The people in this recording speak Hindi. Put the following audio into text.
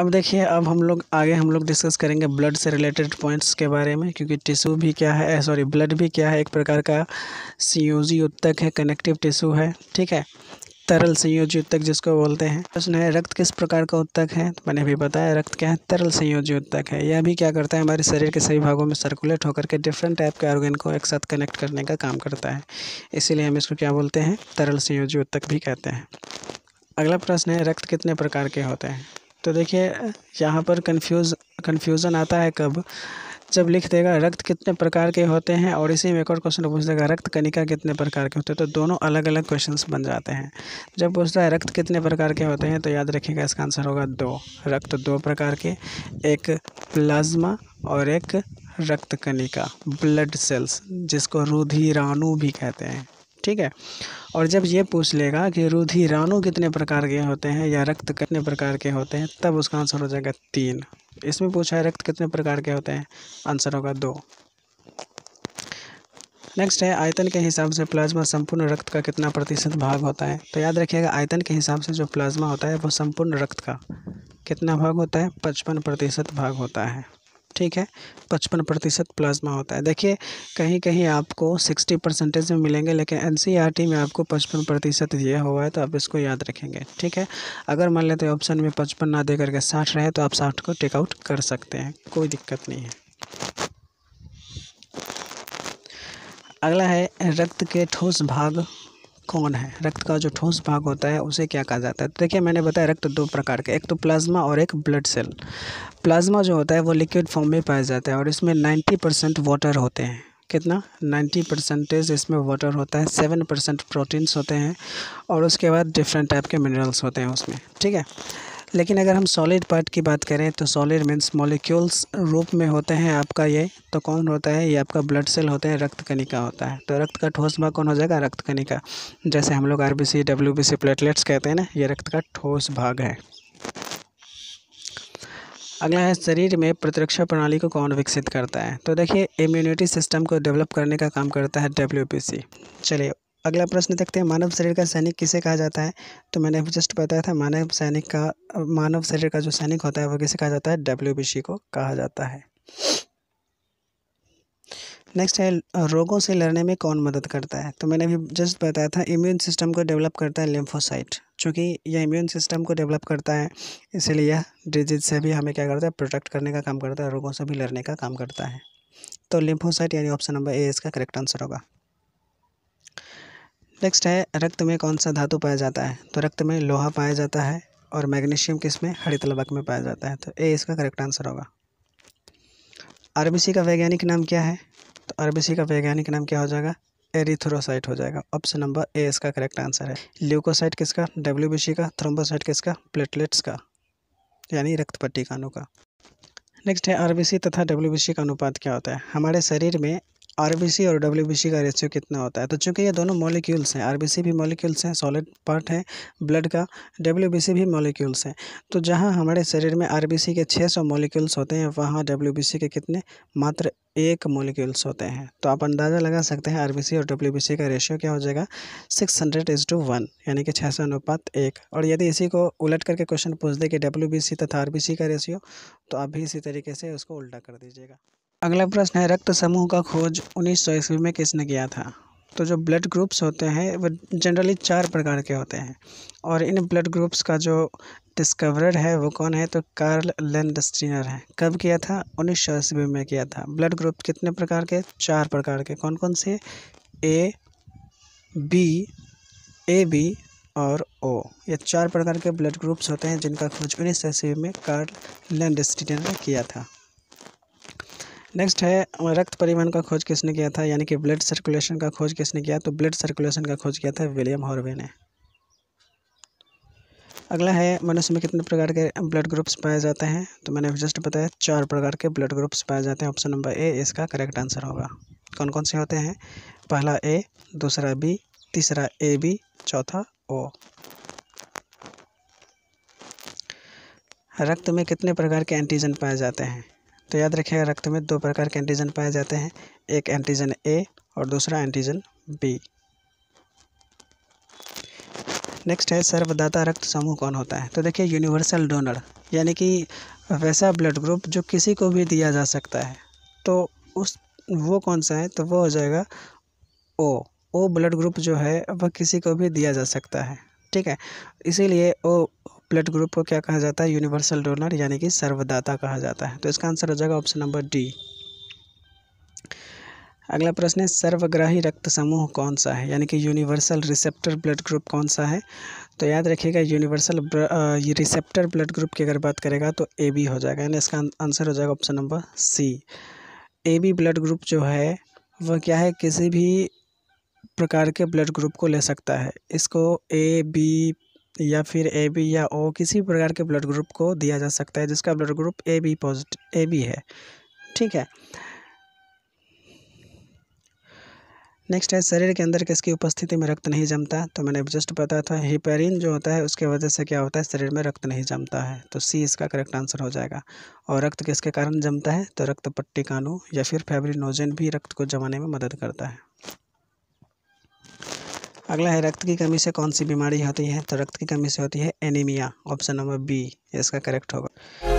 अब देखिए अब हम लोग आगे हम लोग डिस्कस करेंगे ब्लड से रिलेटेड पॉइंट्स के बारे में क्योंकि टिश्यू भी क्या है सॉरी eh, ब्लड भी क्या है एक प्रकार का संयोजी उत्तक है कनेक्टिव टिश्यू है ठीक है तरल संयोजी उत्तक जिसको बोलते हैं प्रश्न है रक्त किस प्रकार का उत्तक है तो मैंने भी बताया रक्त क्या है तरल संयोजी उत्तक है यह भी क्या करता है हमारे शरीर के सभी भागों में सर्कुलेट होकर के डिफरेंट टाइप के ऑर्गेन को एक साथ कनेक्ट करने का काम करता है इसीलिए हम इसको क्या बोलते हैं तरल संयोजी उत्तक भी कहते हैं अगला प्रश्न है रक्त कितने प्रकार के होते हैं तो देखिए यहाँ पर कन्फ्यूज़ कन्फ्यूज़न आता है कब जब लिख देगा रक्त कितने प्रकार के होते हैं और इसी में एक और क्वेश्चन पूछ देगा रक्त कनिका कितने प्रकार के होते हैं तो दोनों अलग अलग क्वेश्चन बन जाते हैं जब पूछता है रक्त कितने प्रकार के होते हैं तो याद रखिएगा इसका आंसर होगा दो रक्त दो प्रकार के एक प्लाज्मा और एक रक्त कनिका ब्लड सेल्स जिसको रुधिराणु भी कहते हैं ठीक है और जब ये पूछ लेगा कि रुधिराणु कितने प्रकार के होते हैं या रक्त कितने प्रकार के होते हैं तब उसका आंसर हो जाएगा तीन इसमें पूछा है रक्त कितने प्रकार के होते हैं आंसर होगा दो नेक्स्ट है आयतन के हिसाब से प्लाज्मा संपूर्ण रक्त का कितना प्रतिशत भाग होता है तो याद रखिएगा आयतन के हिसाब से जो प्लाज्मा होता है वो संपूर्ण रक्त का कितना भाग होता है पचपन प्रतिशत भाग होता है ठीक है पचपन प्रतिशत प्लाज्मा होता है देखिए कहीं कहीं आपको सिक्सटी परसेंटेज में मिलेंगे लेकिन एन में आपको पचपन प्रतिशत ये हुआ है तो आप इसको याद रखेंगे ठीक है अगर मान लेते हैं ऑप्शन में पचपन ना दे करके साठ रहे तो आप साठ को टेकआउट कर सकते हैं कोई दिक्कत नहीं है अगला है रक्त के ठोस भाग कौन है रक्त का जो ठोस भाग होता है उसे क्या कहा जाता है तो देखिए मैंने बताया रक्त दो प्रकार के एक तो प्लाज्मा और एक ब्लड सेल प्लाज्मा जो होता है वो लिक्विड फॉर्म में पाया जाता है और इसमें नाइन्टी परसेंट वाटर होते हैं कितना नाइन्टी परसेंटेज इसमें वाटर होता है सेवन परसेंट प्रोटीन्स होते हैं और उसके बाद डिफरेंट टाइप के मिनरल्स होते हैं उसमें ठीक है लेकिन अगर हम सॉलिड पार्ट की बात करें तो सॉलिड मीन्स मॉलिक्यूल्स रूप में होते हैं आपका ये तो कौन होता है ये आपका ब्लड सेल होता है रक्त कनिका होता है तो रक्त का ठोस भाग कौन हो जाएगा रक्त कनिका जैसे हम लोग R B C W B C platelets कहते हैं ना ये रक्त का ठोस भाग है अगला है शरीर में प्रतिरक्षा प्रणाली को कौन विकसित करता है तो देखिए इम्यूनिटी सिस्टम को डेवलप करने का काम करता है डब्ल्यू चलिए अगला प्रश्न देखते हैं मानव शरीर का सैनिक किसे कहा जाता है तो मैंने अभी जस्ट बताया था मानव सैनिक का मानव शरीर का जो सैनिक होता है वो किसे कहा जाता है डब्ल्यू को कहा जाता है नेक्स्ट है रोगों से लड़ने में कौन मदद करता है तो मैंने अभी जस्ट बताया था इम्यून सिस्टम को डेवलप करता है लिम्फोसाइट चूँकि यह इम्यून सिस्टम को डेवलप करता है इसीलिए यह डिजीज से भी हमें क्या करता है प्रोटेक्ट करने का काम करता है रोगों से भी लड़ने का काम करता है तो लिम्फोसाइट यानी ऑप्शन नंबर ए इसका करेक्ट आंसर होगा नेक्स्ट है रक्त में कौन सा धातु पाया जाता है तो रक्त में लोहा पाया जाता है और मैग्नीशियम किस में हरित लबक में पाया जाता है तो ए इसका करेक्ट आंसर होगा आरबीसी का वैज्ञानिक नाम क्या है तो आरबीसी का वैज्ञानिक नाम क्या हो जाएगा एरिथ्रोसाइट हो जाएगा ऑप्शन नंबर ए इसका करेक्ट आंसर है ल्यूकोसाइट किसका डब्ल्यू का थ्रोम्बोसाइट किसका प्लेटलेट्स का यानी रक्त का अणु का नेक्स्ट है आर तथा डब्ल्यू का अनुपात क्या होता है हमारे शरीर में आर और डब्ल्यू का रेशियो कितना होता है तो चूंकि ये दोनों मॉलिक्यूल्स हैं आर भी मॉलिक्यूल्स हैं सॉलिड पार्ट है ब्लड का डब्ल्यू भी मॉलिक्यूल्स हैं तो जहाँ हमारे शरीर में आर के छः सौ मॉलिक्यूल्स होते हैं वहाँ डब्ल्यू के कितने मात्र एक मॉलिक्यूल्स होते हैं तो आप अंदाज़ा लगा सकते हैं आर और डब्ल्यू का रेशियो क्या हो जाएगा six hundred is to one यानी कि छः सौ अनुपात एक और यदि इसी को उलट करके क्वेश्चन पूछ दे कि डब्ल्यू तथा आर का रेशियो तो आप भी इसी तरीके से उसको उल्टा कर दीजिएगा अगला प्रश्न है रक्त समूह का खोज उन्नीस सौ ईस्वी में किसने किया था तो जो ब्लड ग्रुप्स होते हैं वो जनरली चार प्रकार के होते हैं और इन ब्लड ग्रुप्स का जो डिस्कवरर है वो कौन है तो कार्ल लेंडस्टीनर है कब किया था उन्नीस सौ ईस्वी में किया था ब्लड ग्रुप कितने प्रकार के चार प्रकार के कौन कौन से ए बी ए बी और ओ ये चार प्रकार के ब्लड ग्रुप्स होते हैं जिनका खोज उन्नीस सौ ईस्वी में कार्ल लेंडस्टीनर ने किया था नेक्स्ट है रक्त परिवहन का खोज किसने किया था यानी कि ब्लड सर्कुलेशन का खोज किसने किया तो ब्लड सर्कुलेशन का खोज किया था विलियम हॉर्वे ने अगला है मनुष्य में कितने प्रकार के ब्लड ग्रुप्स पाए जाते हैं तो मैंने जस्ट बताया चार प्रकार के ब्लड ग्रुप्स पाए जाते हैं ऑप्शन नंबर ए इसका करेक्ट आंसर होगा कौन कौन से होते हैं पहला ए दूसरा बी तीसरा ए बी चौथा ओ रक्त में कितने प्रकार के एंटीजन पाए जाते हैं तो याद रखिएगा रक्त में दो प्रकार के एंटीजन पाए जाते हैं एक एंटीजन ए और दूसरा एंटीजन बी नेक्स्ट है सर्वदाता रक्त समूह कौन होता है तो देखिए यूनिवर्सल डोनर यानी कि वैसा ब्लड ग्रुप जो किसी को भी दिया जा सकता है तो उस वो कौन सा है तो वो हो जाएगा ओ ओ ब्लड ग्रुप जो है वह किसी को भी दिया जा सकता है ठीक है इसीलिए ओ ब्लड ग्रुप को क्या कहा जाता है यूनिवर्सल डोनर यानी कि सर्वदाता कहा जाता है तो इसका आंसर हो जाएगा ऑप्शन नंबर डी अगला प्रश्न है सर्वग्राही रक्त समूह कौन सा है यानी कि यूनिवर्सल रिसेप्टर ब्लड ग्रुप कौन सा है तो याद रखिएगा यूनिवर्सल रिसेप्टर ब्लड ग्रुप की अगर बात करेगा तो ए बी हो जाएगा यानी इसका आंसर हो जाएगा option number C A B blood group जो है वह क्या है किसी भी प्रकार के ब्लड ग्रुप को ले सकता है इसको ए बी या फिर ए बी या ओ किसी प्रकार के ब्लड ग्रुप को दिया जा सकता है जिसका blood group A B positive A B है ठीक है नेक्स्ट है शरीर के अंदर किसकी उपस्थिति में रक्त नहीं जमता तो मैंने जस्ट बताया था हिपेरिन जो होता है उसके वजह से क्या होता है शरीर में रक्त नहीं जमता है तो सी इसका करेक्ट आंसर हो जाएगा और रक्त किसके कारण जमता है तो रक्त पट्टी कानू या फिर फेब्रिनोजन भी रक्त को जमाने में मदद करता है अगला है रक्त की कमी से कौन सी बीमारी होती है तो रक्त की कमी से होती है एनीमिया ऑप्शन नंबर बी इसका करेक्ट होगा